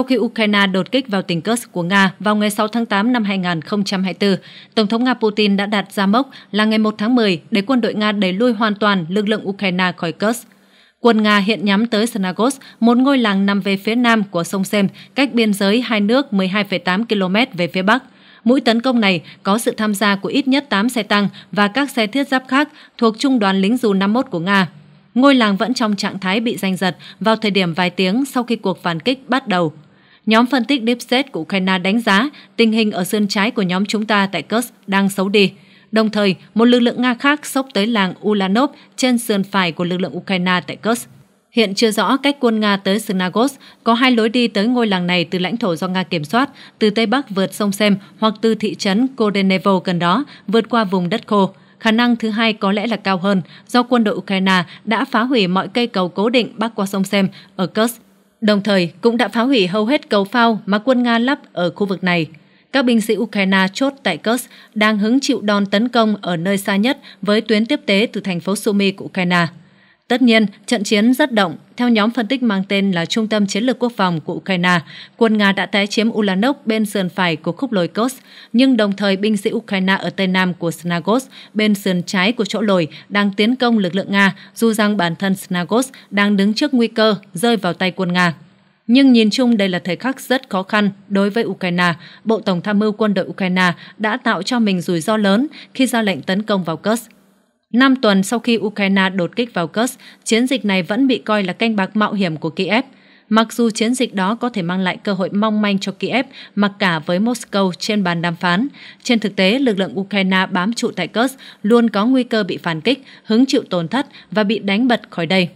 Sau khi Ukraine đột kích vào tỉnh Kursk của Nga vào ngày 6 tháng 8 năm 2024, Tổng thống Nga Putin đã đặt ra mốc là ngày 1 tháng 10 để quân đội Nga đẩy lui hoàn toàn lực lượng Ukraine khỏi Kursk. Quân Nga hiện nhắm tới Snagos, một ngôi làng nằm về phía nam của sông Sem, cách biên giới hai nước 12,8 km về phía bắc. Mũi tấn công này có sự tham gia của ít nhất 8 xe tăng và các xe thiết giáp khác thuộc Trung đoàn lính dù 51 của Nga. Ngôi làng vẫn trong trạng thái bị danh giật vào thời điểm vài tiếng sau khi cuộc phản kích bắt đầu. Nhóm phân tích DeepSet của Ukraine đánh giá tình hình ở sườn trái của nhóm chúng ta tại Kursk đang xấu đi. Đồng thời, một lực lượng Nga khác sốc tới làng Ulanov trên sườn phải của lực lượng Ukraine tại Kursk. Hiện chưa rõ cách quân Nga tới Snagos có hai lối đi tới ngôi làng này từ lãnh thổ do Nga kiểm soát, từ Tây Bắc vượt sông Sem hoặc từ thị trấn Kodenevo gần đó, vượt qua vùng đất khô. Khả năng thứ hai có lẽ là cao hơn do quân đội Ukraine đã phá hủy mọi cây cầu cố định bắc qua sông Sem ở Kursk đồng thời cũng đã phá hủy hầu hết cầu phao mà quân Nga lắp ở khu vực này. Các binh sĩ Ukraine chốt tại Kursk đang hứng chịu đòn tấn công ở nơi xa nhất với tuyến tiếp tế từ thành phố Sumy của Ukraine. Tất nhiên, trận chiến rất động. Theo nhóm phân tích mang tên là Trung tâm Chiến lược Quốc phòng của Ukraine, quân Nga đã tái chiếm Ulanok bên sườn phải của khúc lồi Kos, nhưng đồng thời binh sĩ Ukraine ở tây nam của Snagos bên sườn trái của chỗ lồi đang tiến công lực lượng Nga, dù rằng bản thân Snagos đang đứng trước nguy cơ rơi vào tay quân Nga. Nhưng nhìn chung đây là thời khắc rất khó khăn đối với Ukraine. Bộ Tổng tham mưu quân đội Ukraine đã tạo cho mình rủi ro lớn khi ra lệnh tấn công vào Kursk Năm tuần sau khi Ukraine đột kích vào Kursk, chiến dịch này vẫn bị coi là canh bạc mạo hiểm của Kiev. Mặc dù chiến dịch đó có thể mang lại cơ hội mong manh cho Kiev mặc cả với Moscow trên bàn đàm phán, trên thực tế lực lượng Ukraine bám trụ tại Kursk luôn có nguy cơ bị phản kích, hứng chịu tổn thất và bị đánh bật khỏi đây.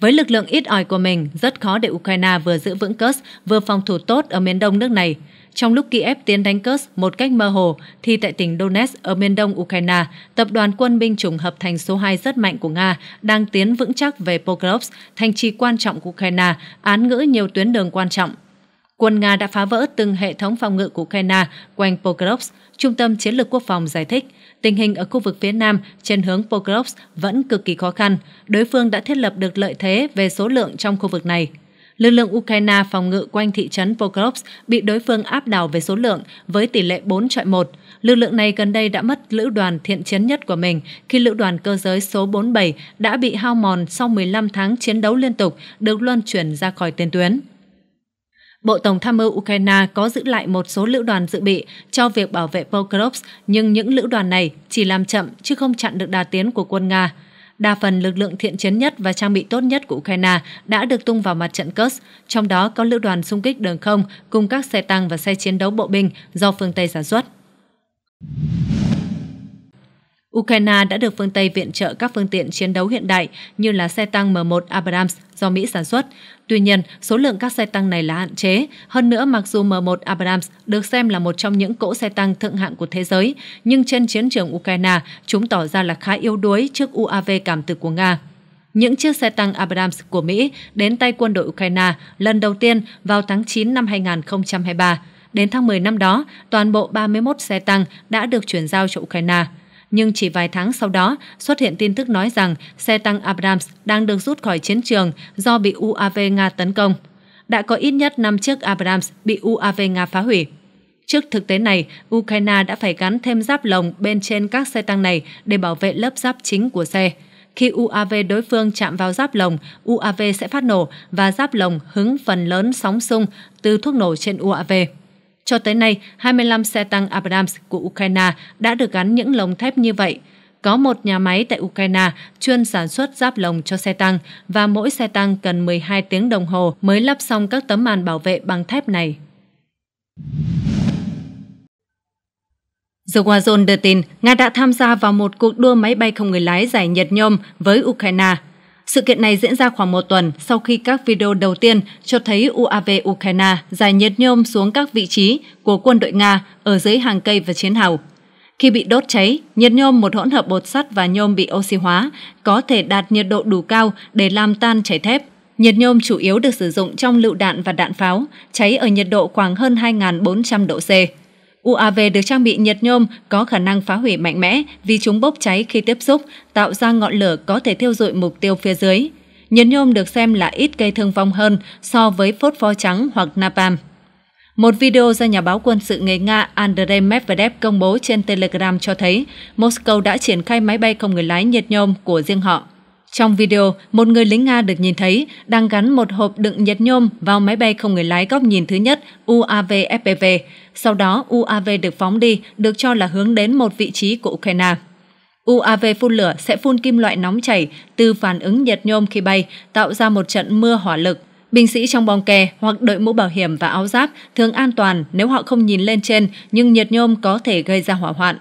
Với lực lượng ít ỏi của mình, rất khó để Ukraine vừa giữ vững Kursk, vừa phòng thủ tốt ở miền đông nước này – trong lúc Kiev tiến đánh Kursk một cách mơ hồ, thì tại tỉnh Donetsk ở miền đông Ukraine, tập đoàn quân binh chủng hợp thành số 2 rất mạnh của Nga đang tiến vững chắc về Pokrovsk, thành trì quan trọng của Ukraine, án ngữ nhiều tuyến đường quan trọng. Quân Nga đã phá vỡ từng hệ thống phòng ngự của Ukraine quanh Pokrovsk, Trung tâm Chiến lược Quốc phòng giải thích tình hình ở khu vực phía Nam trên hướng Pokrovsk vẫn cực kỳ khó khăn. Đối phương đã thiết lập được lợi thế về số lượng trong khu vực này lực lượng Ukraine phòng ngự quanh thị trấn Pokrovsk bị đối phương áp đảo về số lượng với tỷ lệ 4 trọi 1. Lực lượng này gần đây đã mất lữ đoàn thiện chiến nhất của mình khi lữ đoàn cơ giới số 47 đã bị hao mòn sau 15 tháng chiến đấu liên tục được luân chuyển ra khỏi tiền tuyến. Bộ Tổng tham mưu Ukraine có giữ lại một số lữ đoàn dự bị cho việc bảo vệ Pokrovsk, nhưng những lữ đoàn này chỉ làm chậm chứ không chặn được đà tiến của quân Nga đa phần lực lượng thiện chiến nhất và trang bị tốt nhất của Ukraine đã được tung vào mặt trận Kursk, trong đó có lữ đoàn xung kích đường không cùng các xe tăng và xe chiến đấu bộ binh do phương Tây sản xuất. Ukraine đã được phương Tây viện trợ các phương tiện chiến đấu hiện đại như là xe tăng M1 Abrams do Mỹ sản xuất. Tuy nhiên, số lượng các xe tăng này là hạn chế. Hơn nữa, mặc dù M1 Abrams được xem là một trong những cỗ xe tăng thượng hạng của thế giới, nhưng trên chiến trường Ukraine, chúng tỏ ra là khá yếu đuối trước UAV cảm tử của Nga. Những chiếc xe tăng Abrams của Mỹ đến tay quân đội Ukraine lần đầu tiên vào tháng 9 năm 2023. Đến tháng 10 năm đó, toàn bộ 31 xe tăng đã được chuyển giao cho Ukraine nhưng chỉ vài tháng sau đó xuất hiện tin tức nói rằng xe tăng Abrams đang được rút khỏi chiến trường do bị UAV Nga tấn công. Đã có ít nhất 5 chiếc Abrams bị UAV Nga phá hủy. Trước thực tế này, Ukraine đã phải gắn thêm giáp lồng bên trên các xe tăng này để bảo vệ lớp giáp chính của xe. Khi UAV đối phương chạm vào giáp lồng, UAV sẽ phát nổ và giáp lồng hứng phần lớn sóng xung từ thuốc nổ trên UAV. Cho tới nay, 25 xe tăng Abrams của Ukraine đã được gắn những lồng thép như vậy. Có một nhà máy tại Ukraine chuyên sản xuất giáp lồng cho xe tăng và mỗi xe tăng cần 12 tiếng đồng hồ mới lắp xong các tấm màn bảo vệ bằng thép này. The Warzone đưa tin Nga đã tham gia vào một cuộc đua máy bay không người lái giải nhiệt nhôm với Ukraine sự kiện này diễn ra khoảng một tuần sau khi các video đầu tiên cho thấy UAV Ukraine giải nhiệt nhôm xuống các vị trí của quân đội Nga ở dưới hàng cây và chiến hào. Khi bị đốt cháy, nhiệt nhôm một hỗn hợp bột sắt và nhôm bị oxy hóa có thể đạt nhiệt độ đủ cao để làm tan chảy thép. Nhiệt nhôm chủ yếu được sử dụng trong lựu đạn và đạn pháo, cháy ở nhiệt độ khoảng hơn 2.400 độ C. UAV được trang bị nhiệt nhôm có khả năng phá hủy mạnh mẽ vì chúng bốc cháy khi tiếp xúc, tạo ra ngọn lửa có thể thiêu rụi mục tiêu phía dưới. Nhiệt nhôm được xem là ít gây thương vong hơn so với phốt pho trắng hoặc napalm. Một video do nhà báo quân sự người Nga Andrei Medvedev công bố trên Telegram cho thấy Moscow đã triển khai máy bay không người lái nhiệt nhôm của riêng họ. Trong video, một người lính Nga được nhìn thấy đang gắn một hộp đựng nhiệt nhôm vào máy bay không người lái góc nhìn thứ nhất UAV FPV. Sau đó, UAV được phóng đi, được cho là hướng đến một vị trí của Ukraine. UAV phun lửa sẽ phun kim loại nóng chảy từ phản ứng nhiệt nhôm khi bay, tạo ra một trận mưa hỏa lực. Binh sĩ trong bong kè hoặc đội mũ bảo hiểm và áo giáp thường an toàn nếu họ không nhìn lên trên, nhưng nhiệt nhôm có thể gây ra hỏa hoạn.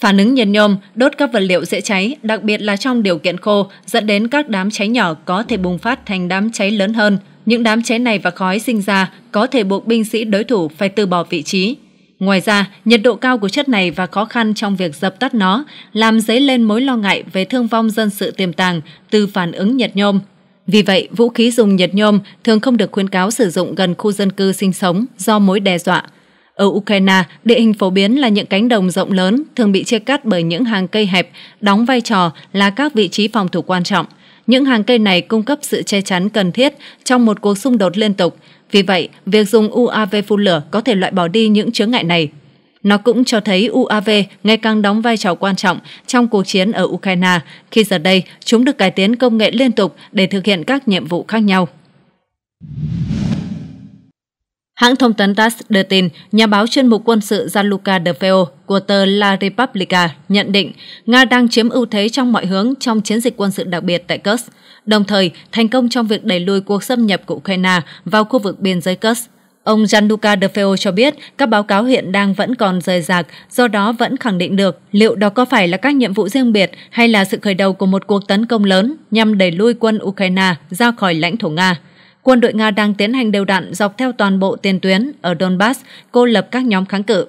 Phản ứng nhiệt nhôm đốt các vật liệu dễ cháy, đặc biệt là trong điều kiện khô, dẫn đến các đám cháy nhỏ có thể bùng phát thành đám cháy lớn hơn. Những đám cháy này và khói sinh ra có thể buộc binh sĩ đối thủ phải từ bỏ vị trí. Ngoài ra, nhiệt độ cao của chất này và khó khăn trong việc dập tắt nó làm dấy lên mối lo ngại về thương vong dân sự tiềm tàng từ phản ứng nhiệt nhôm. Vì vậy, vũ khí dùng nhiệt nhôm thường không được khuyến cáo sử dụng gần khu dân cư sinh sống do mối đe dọa ở Ukraine, địa hình phổ biến là những cánh đồng rộng lớn thường bị chia cắt bởi những hàng cây hẹp, đóng vai trò là các vị trí phòng thủ quan trọng. Những hàng cây này cung cấp sự che chắn cần thiết trong một cuộc xung đột liên tục. Vì vậy, việc dùng UAV phun lửa có thể loại bỏ đi những chướng ngại này. Nó cũng cho thấy UAV ngày càng đóng vai trò quan trọng trong cuộc chiến ở Ukraine, khi giờ đây chúng được cải tiến công nghệ liên tục để thực hiện các nhiệm vụ khác nhau. Hãng thông tấn TASS đưa tin, nhà báo chuyên mục quân sự Gianluca De Feo của tờ La Repubblica nhận định Nga đang chiếm ưu thế trong mọi hướng trong chiến dịch quân sự đặc biệt tại Kursk, đồng thời thành công trong việc đẩy lùi cuộc xâm nhập của Ukraine vào khu vực biên giới Kursk. Ông Gianluca De Feo cho biết các báo cáo hiện đang vẫn còn rời rạc, do đó vẫn khẳng định được liệu đó có phải là các nhiệm vụ riêng biệt hay là sự khởi đầu của một cuộc tấn công lớn nhằm đẩy lùi quân Ukraine ra khỏi lãnh thổ Nga quân đội Nga đang tiến hành đều đặn dọc theo toàn bộ tiền tuyến ở Donbass, cô lập các nhóm kháng cự.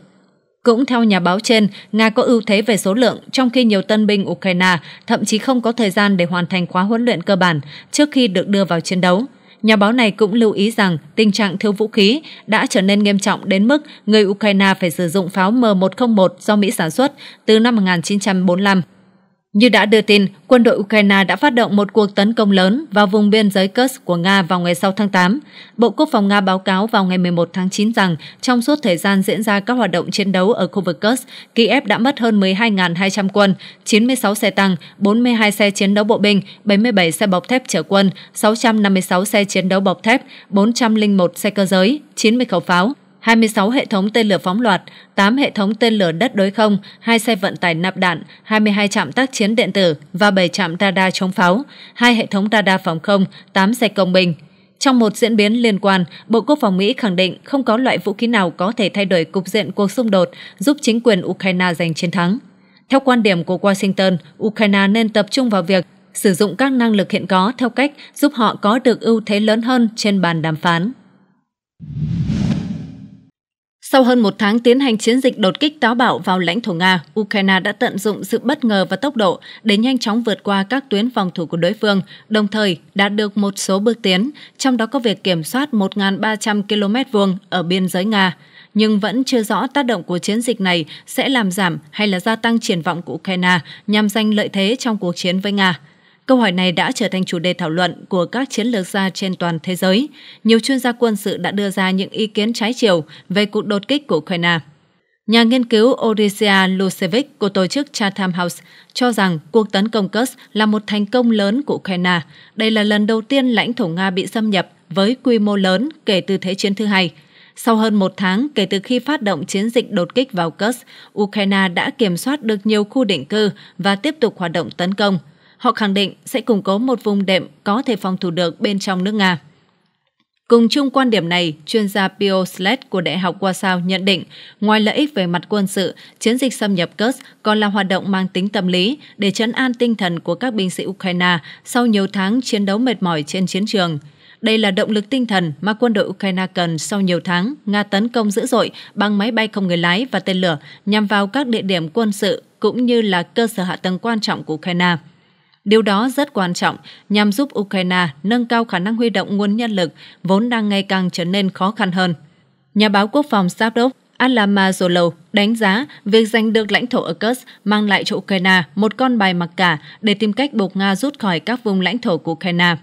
Cũng theo nhà báo trên, Nga có ưu thế về số lượng, trong khi nhiều tân binh Ukraine thậm chí không có thời gian để hoàn thành khóa huấn luyện cơ bản trước khi được đưa vào chiến đấu. Nhà báo này cũng lưu ý rằng tình trạng thiếu vũ khí đã trở nên nghiêm trọng đến mức người Ukraine phải sử dụng pháo M101 do Mỹ sản xuất từ năm 1945. Như đã đưa tin, quân đội Ukraine đã phát động một cuộc tấn công lớn vào vùng biên giới Kursk của Nga vào ngày 6 tháng 8. Bộ Quốc phòng Nga báo cáo vào ngày 11 tháng 9 rằng trong suốt thời gian diễn ra các hoạt động chiến đấu ở khu vực Kursk, Kiev đã mất hơn 12.200 quân, 96 xe tăng, 42 xe chiến đấu bộ binh, 77 xe bọc thép chở quân, 656 xe chiến đấu bọc thép, 401 xe cơ giới, 90 khẩu pháo, 26 hệ thống tên lửa phóng loạt, 8 hệ thống tên lửa đất đối không, 2 xe vận tải nạp đạn, 22 trạm tác chiến điện tử và 7 trạm radar chống pháo, 2 hệ thống radar phòng không, 8 xe công binh. Trong một diễn biến liên quan, Bộ Quốc phòng Mỹ khẳng định không có loại vũ khí nào có thể thay đổi cục diện cuộc xung đột, giúp chính quyền Ukraine giành chiến thắng. Theo quan điểm của Washington, Ukraine nên tập trung vào việc sử dụng các năng lực hiện có theo cách giúp họ có được ưu thế lớn hơn trên bàn đàm phán. Sau hơn một tháng tiến hành chiến dịch đột kích táo bạo vào lãnh thổ Nga, Ukraine đã tận dụng sự bất ngờ và tốc độ để nhanh chóng vượt qua các tuyến phòng thủ của đối phương, đồng thời đạt được một số bước tiến, trong đó có việc kiểm soát 1.300 km vuông ở biên giới Nga. Nhưng vẫn chưa rõ tác động của chiến dịch này sẽ làm giảm hay là gia tăng triển vọng của Ukraine nhằm giành lợi thế trong cuộc chiến với Nga. Câu hỏi này đã trở thành chủ đề thảo luận của các chiến lược gia trên toàn thế giới. Nhiều chuyên gia quân sự đã đưa ra những ý kiến trái chiều về cuộc đột kích của Ukraine. Nhà nghiên cứu Odisea Lucevic của tổ chức Chatham House cho rằng cuộc tấn công Kursk là một thành công lớn của Ukraine. Đây là lần đầu tiên lãnh thổ Nga bị xâm nhập với quy mô lớn kể từ Thế chiến thứ hai. Sau hơn một tháng kể từ khi phát động chiến dịch đột kích vào Kursk, Ukraine đã kiểm soát được nhiều khu định cư và tiếp tục hoạt động tấn công – họ khẳng định sẽ củng cố một vùng đệm có thể phòng thủ được bên trong nước Nga. Cùng chung quan điểm này, chuyên gia Pio Sled của Đại học Warsaw nhận định, ngoài lợi ích về mặt quân sự, chiến dịch xâm nhập Kursk còn là hoạt động mang tính tâm lý để chấn an tinh thần của các binh sĩ Ukraine sau nhiều tháng chiến đấu mệt mỏi trên chiến trường. Đây là động lực tinh thần mà quân đội Ukraine cần sau nhiều tháng Nga tấn công dữ dội bằng máy bay không người lái và tên lửa nhằm vào các địa điểm quân sự cũng như là cơ sở hạ tầng quan trọng của Ukraine. Điều đó rất quan trọng nhằm giúp Ukraine nâng cao khả năng huy động nguồn nhân lực vốn đang ngày càng trở nên khó khăn hơn. Nhà báo quốc phòng Savdov Alama Zolo đánh giá việc giành được lãnh thổ ở Kursk mang lại cho Ukraine một con bài mặc cả để tìm cách buộc Nga rút khỏi các vùng lãnh thổ của Ukraine.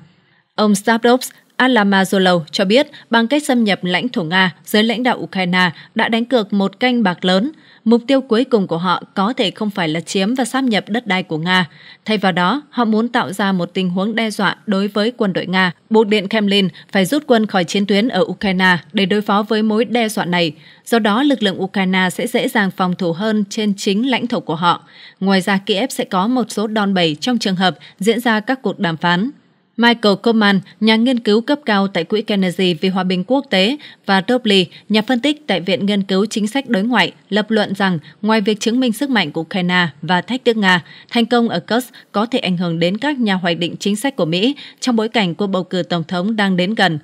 Ông Stavros Alamazolov cho biết bằng cách xâm nhập lãnh thổ Nga, giới lãnh đạo Ukraine đã đánh cược một canh bạc lớn. Mục tiêu cuối cùng của họ có thể không phải là chiếm và sáp nhập đất đai của Nga. Thay vào đó, họ muốn tạo ra một tình huống đe dọa đối với quân đội Nga, buộc Điện Kremlin phải rút quân khỏi chiến tuyến ở Ukraine để đối phó với mối đe dọa này. Do đó, lực lượng Ukraine sẽ dễ dàng phòng thủ hơn trên chính lãnh thổ của họ. Ngoài ra, Kiev sẽ có một số đòn bẩy trong trường hợp diễn ra các cuộc đàm phán. Michael Kaufman, nhà nghiên cứu cấp cao tại Quỹ Kennedy vì Hòa bình Quốc tế, và Dobley, nhà phân tích tại Viện Nghiên cứu Chính sách Đối ngoại, lập luận rằng ngoài việc chứng minh sức mạnh của Ukraine và thách thức Nga, thành công ở Kursk có thể ảnh hưởng đến các nhà hoạch định chính sách của Mỹ trong bối cảnh cuộc bầu cử Tổng thống đang đến gần.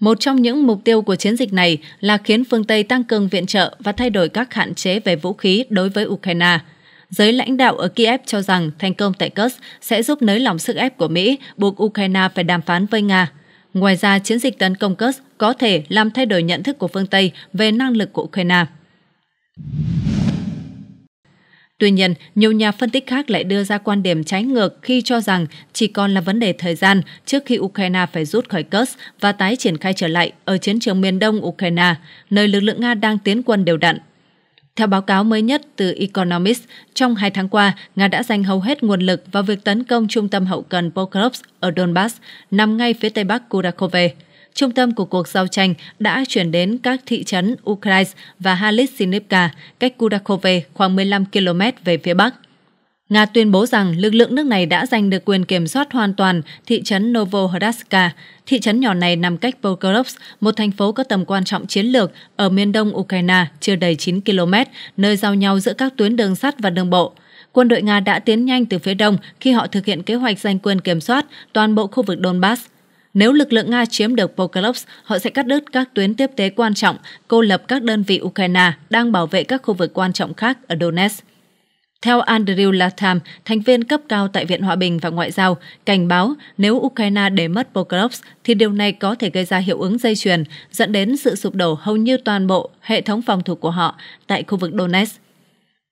Một trong những mục tiêu của chiến dịch này là khiến phương Tây tăng cường viện trợ và thay đổi các hạn chế về vũ khí đối với Ukraine – giới lãnh đạo ở Kiev cho rằng thành công tại Kursk sẽ giúp nới lỏng sức ép của Mỹ, buộc Ukraine phải đàm phán với Nga. Ngoài ra, chiến dịch tấn công Kursk có thể làm thay đổi nhận thức của phương Tây về năng lực của Ukraine. Tuy nhiên, nhiều nhà phân tích khác lại đưa ra quan điểm trái ngược khi cho rằng chỉ còn là vấn đề thời gian trước khi Ukraine phải rút khỏi Kursk và tái triển khai trở lại ở chiến trường miền đông Ukraine, nơi lực lượng Nga đang tiến quân đều đặn. Theo báo cáo mới nhất từ Economist, trong hai tháng qua, Nga đã dành hầu hết nguồn lực vào việc tấn công trung tâm hậu cần Pokrovsk ở Donbass, nằm ngay phía tây bắc Kurakove. Trung tâm của cuộc giao tranh đã chuyển đến các thị trấn Ukraine và Halitsynivka, cách Kurakove khoảng 15 km về phía bắc. Nga tuyên bố rằng lực lượng nước này đã giành được quyền kiểm soát hoàn toàn thị trấn Novohradska. Thị trấn nhỏ này nằm cách Pokrovsk, một thành phố có tầm quan trọng chiến lược ở miền đông Ukraine, chưa đầy 9 km, nơi giao nhau giữa các tuyến đường sắt và đường bộ. Quân đội Nga đã tiến nhanh từ phía đông khi họ thực hiện kế hoạch giành quyền kiểm soát toàn bộ khu vực Donbass. Nếu lực lượng Nga chiếm được Pokrovsk, họ sẽ cắt đứt các tuyến tiếp tế quan trọng, cô lập các đơn vị Ukraine đang bảo vệ các khu vực quan trọng khác ở Donetsk. Theo Andrew Latham, thành viên cấp cao tại Viện Hòa bình và Ngoại giao, cảnh báo nếu Ukraine để mất Pokrovsk thì điều này có thể gây ra hiệu ứng dây chuyền, dẫn đến sự sụp đổ hầu như toàn bộ hệ thống phòng thủ của họ tại khu vực Donetsk.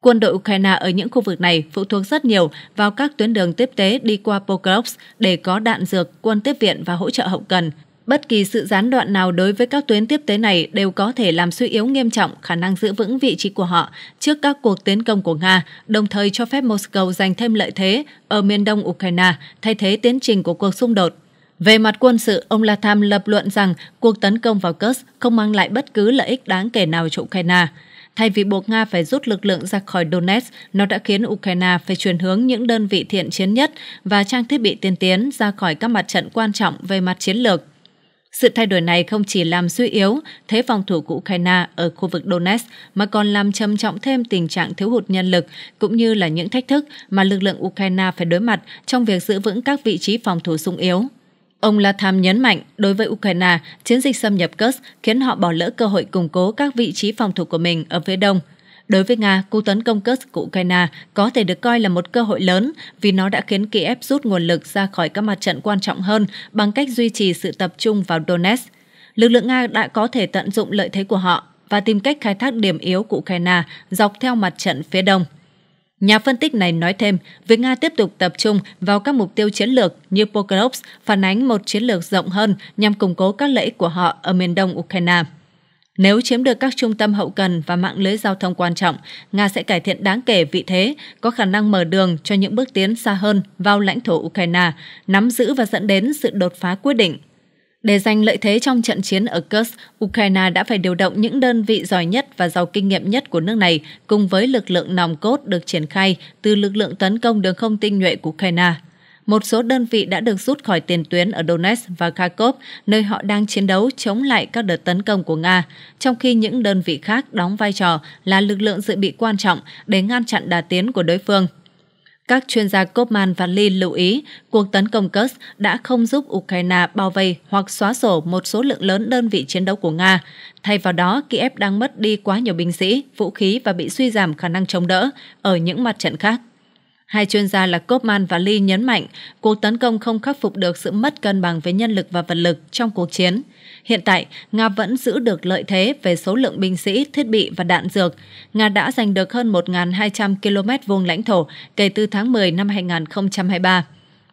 Quân đội Ukraine ở những khu vực này phụ thuộc rất nhiều vào các tuyến đường tiếp tế đi qua Pokrovsk để có đạn dược, quân tiếp viện và hỗ trợ hậu cần, Bất kỳ sự gián đoạn nào đối với các tuyến tiếp tế này đều có thể làm suy yếu nghiêm trọng khả năng giữ vững vị trí của họ trước các cuộc tiến công của Nga, đồng thời cho phép Moscow giành thêm lợi thế ở miền đông Ukraine, thay thế tiến trình của cuộc xung đột. Về mặt quân sự, ông Latham lập luận rằng cuộc tấn công vào Kursk không mang lại bất cứ lợi ích đáng kể nào cho Ukraine. Thay vì buộc Nga phải rút lực lượng ra khỏi Donetsk, nó đã khiến Ukraine phải chuyển hướng những đơn vị thiện chiến nhất và trang thiết bị tiên tiến ra khỏi các mặt trận quan trọng về mặt chiến lược. Sự thay đổi này không chỉ làm suy yếu thế phòng thủ của Ukraine ở khu vực Donetsk mà còn làm trầm trọng thêm tình trạng thiếu hụt nhân lực cũng như là những thách thức mà lực lượng Ukraine phải đối mặt trong việc giữ vững các vị trí phòng thủ sung yếu. Ông Latham nhấn mạnh, đối với Ukraine, chiến dịch xâm nhập Kursk khiến họ bỏ lỡ cơ hội củng cố các vị trí phòng thủ của mình ở phía đông – Đối với Nga, cuộc tấn công Kursk của Ukraine có thể được coi là một cơ hội lớn vì nó đã khiến Kiev rút nguồn lực ra khỏi các mặt trận quan trọng hơn bằng cách duy trì sự tập trung vào Donetsk. Lực lượng Nga đã có thể tận dụng lợi thế của họ và tìm cách khai thác điểm yếu của Ukraine dọc theo mặt trận phía đông. Nhà phân tích này nói thêm, việc Nga tiếp tục tập trung vào các mục tiêu chiến lược như Pokrovsk phản ánh một chiến lược rộng hơn nhằm củng cố các lợi ích của họ ở miền đông Ukraine. Nếu chiếm được các trung tâm hậu cần và mạng lưới giao thông quan trọng, Nga sẽ cải thiện đáng kể vị thế, có khả năng mở đường cho những bước tiến xa hơn vào lãnh thổ Ukraine, nắm giữ và dẫn đến sự đột phá quyết định. Để giành lợi thế trong trận chiến ở Kursk, Ukraine đã phải điều động những đơn vị giỏi nhất và giàu kinh nghiệm nhất của nước này cùng với lực lượng nòng cốt được triển khai từ lực lượng tấn công đường không tinh nhuệ của Ukraine một số đơn vị đã được rút khỏi tiền tuyến ở Donetsk và Kharkov, nơi họ đang chiến đấu chống lại các đợt tấn công của Nga, trong khi những đơn vị khác đóng vai trò là lực lượng dự bị quan trọng để ngăn chặn đà tiến của đối phương. Các chuyên gia Kopman và Lee lưu ý, cuộc tấn công Kursk đã không giúp Ukraine bao vây hoặc xóa sổ một số lượng lớn đơn vị chiến đấu của Nga. Thay vào đó, Kiev đang mất đi quá nhiều binh sĩ, vũ khí và bị suy giảm khả năng chống đỡ ở những mặt trận khác. Hai chuyên gia là Kopman và Lee nhấn mạnh cuộc tấn công không khắc phục được sự mất cân bằng về nhân lực và vật lực trong cuộc chiến. Hiện tại, Nga vẫn giữ được lợi thế về số lượng binh sĩ, thiết bị và đạn dược. Nga đã giành được hơn 1.200 km vuông lãnh thổ kể từ tháng 10 năm 2023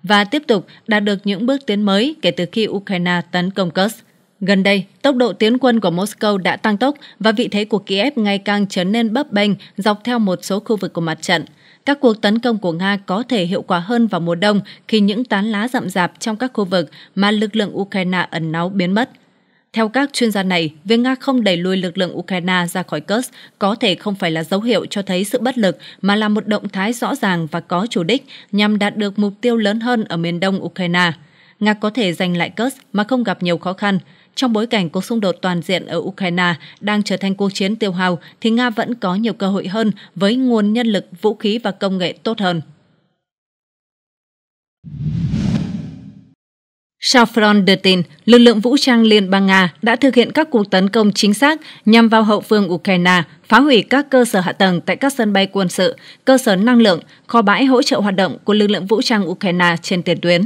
và tiếp tục đạt được những bước tiến mới kể từ khi Ukraine tấn công Kursk. Gần đây, tốc độ tiến quân của Moscow đã tăng tốc và vị thế của Kiev ngày càng trở nên bấp bênh dọc theo một số khu vực của mặt trận các cuộc tấn công của Nga có thể hiệu quả hơn vào mùa đông khi những tán lá rậm rạp trong các khu vực mà lực lượng Ukraine ẩn náu biến mất. Theo các chuyên gia này, việc Nga không đẩy lùi lực lượng Ukraine ra khỏi Kursk có thể không phải là dấu hiệu cho thấy sự bất lực mà là một động thái rõ ràng và có chủ đích nhằm đạt được mục tiêu lớn hơn ở miền đông Ukraine. Nga có thể giành lại Kursk mà không gặp nhiều khó khăn. Trong bối cảnh cuộc xung đột toàn diện ở Ukraine đang trở thành cuộc chiến tiêu hao, thì Nga vẫn có nhiều cơ hội hơn với nguồn nhân lực, vũ khí và công nghệ tốt hơn. Safron đưa tin, lực lượng vũ trang Liên bang Nga đã thực hiện các cuộc tấn công chính xác nhằm vào hậu phương Ukraine, phá hủy các cơ sở hạ tầng tại các sân bay quân sự, cơ sở năng lượng, kho bãi hỗ trợ hoạt động của lực lượng vũ trang Ukraine trên tiền tuyến.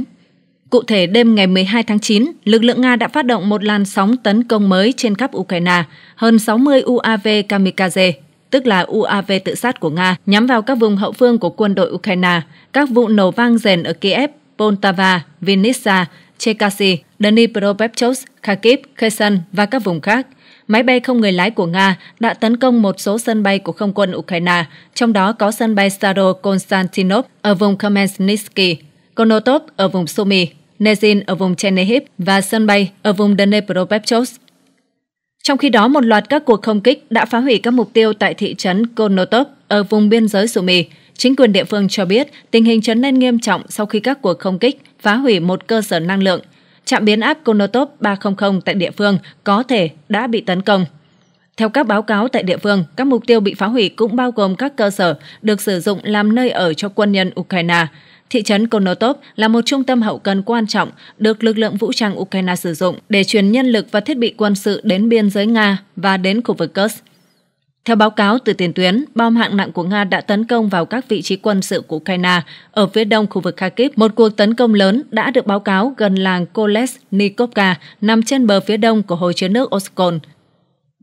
Cụ thể, đêm ngày 12 tháng 9, lực lượng Nga đã phát động một làn sóng tấn công mới trên khắp Ukraine, hơn 60 UAV kamikaze, tức là UAV tự sát của Nga, nhắm vào các vùng hậu phương của quân đội Ukraine. Các vụ nổ vang rền ở Kiev, Poltava, Vinnytsia, Chekasy, Dnipropetrovsk, Kharkiv, Kherson và các vùng khác. Máy bay không người lái của Nga đã tấn công một số sân bay của không quân Ukraine, trong đó có sân bay Staro Konstantinov ở vùng Khmelnytsky. Konotop ở vùng Sumy, Nezin ở vùng Chernihiv và sân bay ở vùng Dnepropetrovsk. Trong khi đó, một loạt các cuộc không kích đã phá hủy các mục tiêu tại thị trấn Konotop ở vùng biên giới Sumy. Chính quyền địa phương cho biết tình hình trở nên nghiêm trọng sau khi các cuộc không kích phá hủy một cơ sở năng lượng. Trạm biến áp Konotop 300 tại địa phương có thể đã bị tấn công. Theo các báo cáo tại địa phương, các mục tiêu bị phá hủy cũng bao gồm các cơ sở được sử dụng làm nơi ở cho quân nhân Ukraine, Thị trấn Konotop là một trung tâm hậu cần quan trọng được lực lượng vũ trang Ukraine sử dụng để chuyển nhân lực và thiết bị quân sự đến biên giới Nga và đến khu vực Kursk. Theo báo cáo từ tiền tuyến, bom hạng nặng của Nga đã tấn công vào các vị trí quân sự của Ukraine ở phía đông khu vực Kharkiv. Một cuộc tấn công lớn đã được báo cáo gần làng Kolesnikovka nằm trên bờ phía đông của hồ chứa nước Oskol,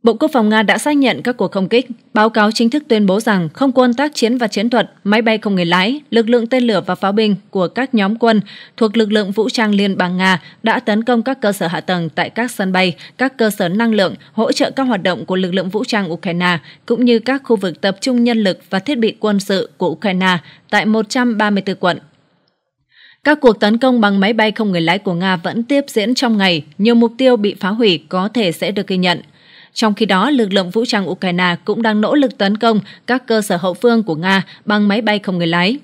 Bộ Quốc phòng Nga đã xác nhận các cuộc không kích, báo cáo chính thức tuyên bố rằng không quân tác chiến và chiến thuật, máy bay không người lái, lực lượng tên lửa và pháo binh của các nhóm quân thuộc lực lượng vũ trang Liên bang Nga đã tấn công các cơ sở hạ tầng tại các sân bay, các cơ sở năng lượng, hỗ trợ các hoạt động của lực lượng vũ trang Ukraine, cũng như các khu vực tập trung nhân lực và thiết bị quân sự của Ukraine tại 134 quận các cuộc tấn công bằng máy bay không người lái của Nga vẫn tiếp diễn trong ngày, nhiều mục tiêu bị phá hủy có thể sẽ được ghi nhận. Trong khi đó, lực lượng vũ trang Ukraine cũng đang nỗ lực tấn công các cơ sở hậu phương của Nga bằng máy bay không người lái.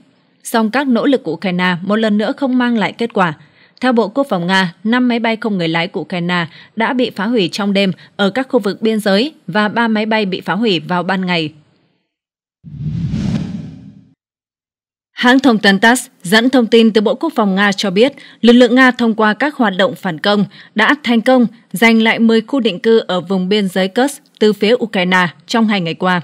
Song các nỗ lực của Ukraine một lần nữa không mang lại kết quả. Theo Bộ Quốc phòng Nga, 5 máy bay không người lái của Ukraine đã bị phá hủy trong đêm ở các khu vực biên giới và 3 máy bay bị phá hủy vào ban ngày Hãng thông tấn TASS dẫn thông tin từ Bộ Quốc phòng Nga cho biết, lực lượng Nga thông qua các hoạt động phản công đã thành công giành lại 10 khu định cư ở vùng biên giới Kursk từ phía Ukraine trong hai ngày qua.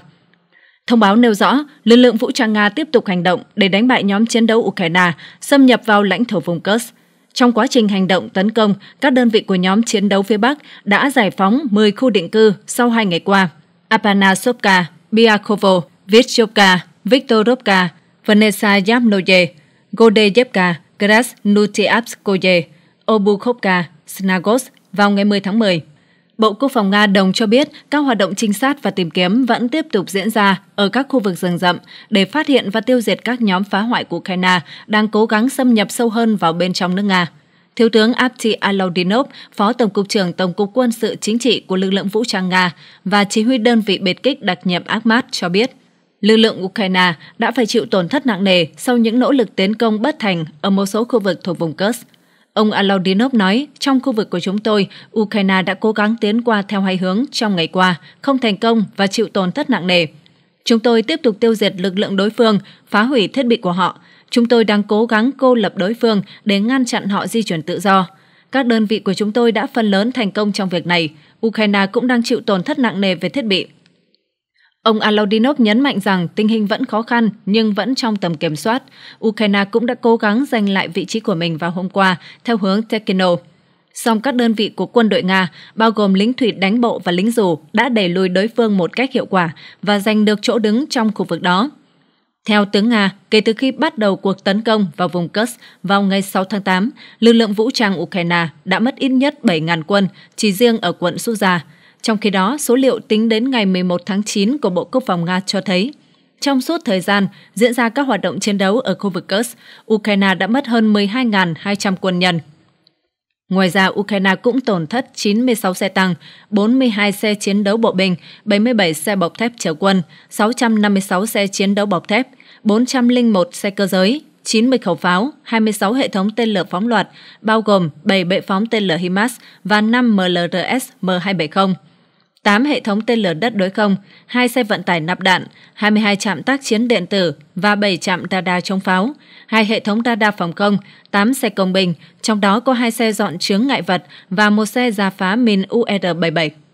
Thông báo nêu rõ, lực lượng vũ trang Nga tiếp tục hành động để đánh bại nhóm chiến đấu Ukraine xâm nhập vào lãnh thổ vùng Kursk. Trong quá trình hành động tấn công, các đơn vị của nhóm chiến đấu phía Bắc đã giải phóng 10 khu định cư sau hai ngày qua. Apanasovka, Biakovo, Vichyovka, Viktorovka, Vanessa Yabnoye, Godeyevka Krasnutiavskoye, Obukhovka, Snagos vào ngày 10 tháng 10. Bộ Quốc phòng Nga đồng cho biết các hoạt động trinh sát và tìm kiếm vẫn tiếp tục diễn ra ở các khu vực rừng rậm để phát hiện và tiêu diệt các nhóm phá hoại của Ukraine đang cố gắng xâm nhập sâu hơn vào bên trong nước Nga. Thiếu tướng Apti Alaudinov, Phó Tổng cục trưởng Tổng cục Quân sự Chính trị của lực lượng vũ trang Nga và chỉ huy đơn vị biệt kích đặc nhiệm Akhmat cho biết – lực lượng Ukraine đã phải chịu tổn thất nặng nề sau những nỗ lực tiến công bất thành ở một số khu vực thuộc vùng Kursk. Ông Alaudinov nói, trong khu vực của chúng tôi, Ukraine đã cố gắng tiến qua theo hai hướng trong ngày qua, không thành công và chịu tổn thất nặng nề. Chúng tôi tiếp tục tiêu diệt lực lượng đối phương, phá hủy thiết bị của họ. Chúng tôi đang cố gắng cô lập đối phương để ngăn chặn họ di chuyển tự do. Các đơn vị của chúng tôi đã phần lớn thành công trong việc này. Ukraine cũng đang chịu tổn thất nặng nề về thiết bị. Ông Alaudinov nhấn mạnh rằng tình hình vẫn khó khăn nhưng vẫn trong tầm kiểm soát. Ukraine cũng đã cố gắng giành lại vị trí của mình vào hôm qua theo hướng Tekino. Song các đơn vị của quân đội Nga, bao gồm lính thủy đánh bộ và lính dù, đã đẩy lùi đối phương một cách hiệu quả và giành được chỗ đứng trong khu vực đó. Theo tướng Nga, kể từ khi bắt đầu cuộc tấn công vào vùng Kursk vào ngày 6 tháng 8, lực lượng vũ trang Ukraine đã mất ít nhất 7.000 quân chỉ riêng ở quận Suza, trong khi đó, số liệu tính đến ngày 11 tháng 9 của Bộ Quốc phòng Nga cho thấy, trong suốt thời gian diễn ra các hoạt động chiến đấu ở khu vực Kursk, Ukraine đã mất hơn 12.200 quân nhân. Ngoài ra, Ukraine cũng tổn thất 96 xe tăng, 42 xe chiến đấu bộ binh, 77 xe bọc thép chở quân, 656 xe chiến đấu bọc thép, 401 xe cơ giới, 90 khẩu pháo, 26 hệ thống tên lửa phóng loạt, bao gồm 7 bệ phóng tên lửa HIMARS và 5 MLRS M270. 8 hệ thống tên lửa đất đối không, 2 xe vận tải nạp đạn, 22 trạm tác chiến điện tử và 7 trạm radar chống pháo, 2 hệ thống radar phòng không, 8 xe công binh, trong đó có 2 xe dọn chướng ngại vật và một xe giả phá min UR-77.